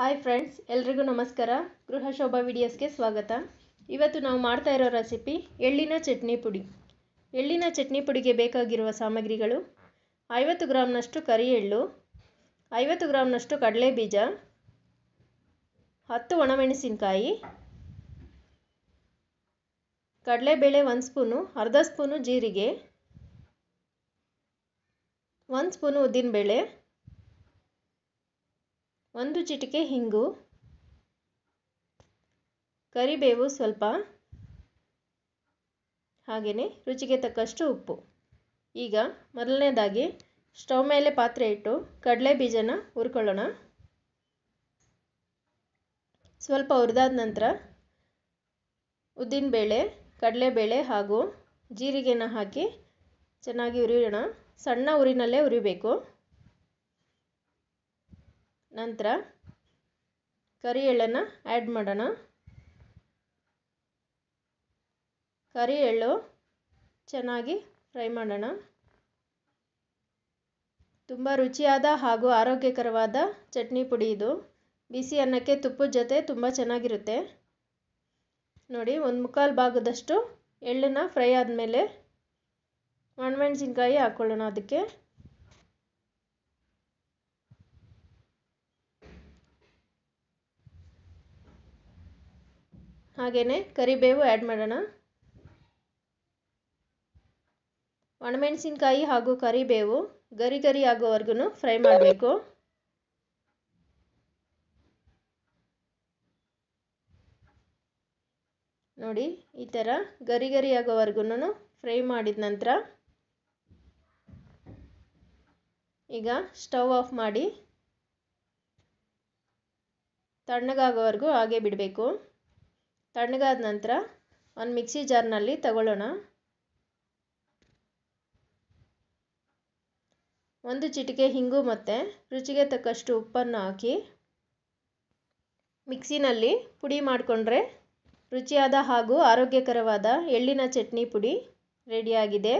hi friends ಎಲ್ರಿಗೂ ನಮಸ್ಕಾರ ಗೃಹ ಶೋಭಾ ವಿಡಿಯೋಸ್ಗೆ ಸ್ವಾಗತ ಇವತ್ತು ನಾವು ಮಾಡ್ತಾ ಇರೋ ರೆಸಿಪಿ ಎಳ್ಳಿನ ಚಟ್ನಿ ಪುಡಿ ಎಳ್ಳಿನ ಚಟ್ನಿ ಪುಡಿಗೆ ಬೇಕಾಗಿರುವ ಸಾಮಗ್ರಿಗಳು ಐವತ್ತು ಗ್ರಾಮ್ನಷ್ಟು ಕರಿ ಎಳ್ಳು ಐವತ್ತು ಗ್ರಾಮ್ನಷ್ಟು ಕಡಲೆ ಬೀಜ ಹತ್ತು ಒಣಮೆಣಸಿನಕಾಯಿ ಕಡಲೆಬೇಳೆ ಒಂದು ಸ್ಪೂನು ಅರ್ಧ ಸ್ಪೂನು ಜೀರಿಗೆ ಒಂದು ಸ್ಪೂನು ಉದ್ದಿನಬೇಳೆ ಒಂದು ಚಿಟಿಕೆ ಹಿಂಗು ಕರಿಬೇವು ಸ್ವಲ್ಪ ಹಾಗೆಯೇ ರುಚಿಗೆ ತಕ್ಕಷ್ಟು ಉಪ್ಪು ಈಗ ಮೊದಲನೇದಾಗಿ ಸ್ಟವ್ ಮೇಲೆ ಪಾತ್ರೆ ಇಟ್ಟು ಕಡಲೆ ಬೀಜನ ಹುರ್ಕೊಳ್ಳೋಣ ಸ್ವಲ್ಪ ಹುರಿದಾದ ನಂತರ ಉದ್ದಿನಬೇಳೆ ಕಡಲೆಬೇಳೆ ಹಾಗೂ ಜೀರಿಗೆನ ಹಾಕಿ ಚೆನ್ನಾಗಿ ಹುರಿಯೋಣ ಸಣ್ಣ ಉರಿನಲ್ಲೇ ಹುರಿಬೇಕು ನಂತರ ಕರಿ ಎಳ್ಳನ್ನು ಆ್ಯಡ್ ಮಾಡೋಣ ಕರಿ ಎಳ್ಳು ಚೆನ್ನಾಗಿ ಫ್ರೈ ಮಾಡೋಣ ತುಂಬ ರುಚಿಯಾದ ಹಾಗೂ ಆರೋಗ್ಯಕರವಾದ ಚಟ್ನಿ ಪುಡಿ ಇದು ಬಿಸಿ ಅನ್ನಕ್ಕೆ ತುಪ್ಪದ ಜೊತೆ ತುಂಬ ಚೆನ್ನಾಗಿರುತ್ತೆ ನೋಡಿ ಒಂದು ಮುಕ್ಕಾಲು ಭಾಗದಷ್ಟು ಎಳ್ಳನ್ನು ಫ್ರೈ ಆದಮೇಲೆ ಒಣಮೆಣಸಿನ್ಕಾಯಿ ಹಾಕ್ಕೊಳ್ಳೋಣ ಅದಕ್ಕೆ ಹಾಗೆಯೇ ಕರಿಬೇವು ಆ್ಯಡ್ ಮಾಡೋಣ ಒಣಮೆಣಸಿನ್ಕಾಯಿ ಹಾಗೂ ಕರಿಬೇವು ಗರಿ ಗರಿ ಆಗೋವರೆಗೂ ಫ್ರೈ ಮಾಡಬೇಕು ನೋಡಿ ಈ ಥರ ಗರಿ ಗರಿ ಆಗೋವರೆಗೂ ಫ್ರೈ ಮಾಡಿದ ನಂತರ ಈಗ ಸ್ಟವ್ ಆಫ್ ಮಾಡಿ ತಣ್ಣಗಾಗೋವರೆಗೂ ಹಾಗೆ ಬಿಡಬೇಕು ತಣ್ಣಗಾದ ನಂತರ ಒಂದು ಮಿಕ್ಸಿ ಜಾರ್ನಲ್ಲಿ ತಗೊಳ್ಳೋಣ ಒಂದು ಚಿಟಿಕೆ ಹಿಂಗು ಮತ್ತು ರುಚಿಗೆ ತಕ್ಕಷ್ಟು ಉಪ್ಪನ್ನು ಹಾಕಿ ಮಿಕ್ಸಿನಲ್ಲಿ ಪುಡಿ ಮಾಡಿಕೊಂಡ್ರೆ ರುಚಿಯಾದ ಹಾಗೂ ಆರೋಗ್ಯಕರವಾದ ಎಳ್ಳಿನ ಚಟ್ನಿ ಪುಡಿ ರೆಡಿಯಾಗಿದೆ